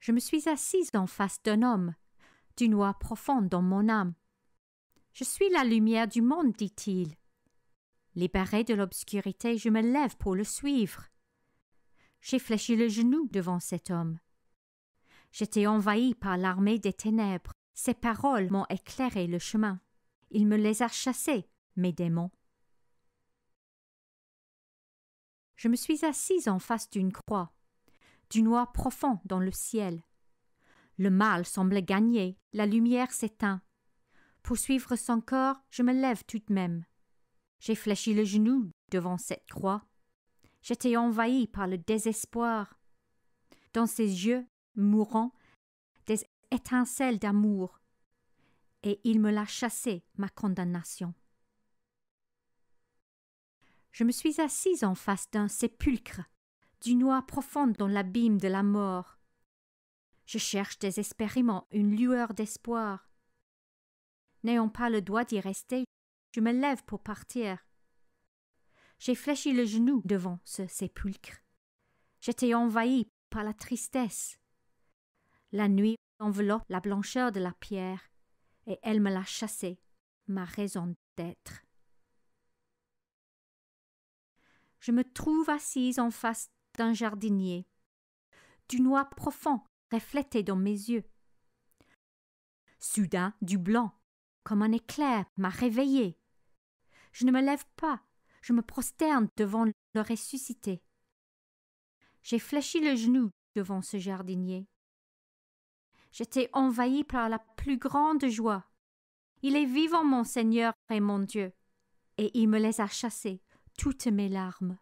je me suis assise en face d'un homme, d'une noix profonde dans mon âme. Je suis la lumière du monde, dit-il. Libéré de l'obscurité, je me lève pour le suivre. J'ai fléchi le genou devant cet homme. J'étais envahi par l'armée des ténèbres. Ses paroles m'ont éclairé le chemin. Il me les a chassés, mes démons. Je me suis assise en face d'une croix du noir profond dans le ciel. Le mal semble gagner, la lumière s'éteint. Pour suivre son corps, je me lève tout de même. J'ai fléchi le genou devant cette croix. J'étais envahi par le désespoir. Dans ses yeux, mourants, des étincelles d'amour. Et il me l'a chassé, ma condamnation. Je me suis assise en face d'un sépulcre du noir profond dans l'abîme de la mort. Je cherche désespérément une lueur d'espoir. N'ayant pas le droit d'y rester, je me lève pour partir. J'ai fléchi le genou devant ce sépulcre. J'étais envahi par la tristesse. La nuit enveloppe la blancheur de la pierre, et elle me l'a chassée, ma raison d'être. Je me trouve assise en face d'un jardinier, du noir profond reflété dans mes yeux. Soudain, du blanc, comme un éclair, m'a réveillé. Je ne me lève pas, je me prosterne devant le ressuscité. J'ai fléchi le genou devant ce jardinier. J'étais envahi par la plus grande joie. Il est vivant mon Seigneur et mon Dieu, et il me les a chassés, toutes mes larmes.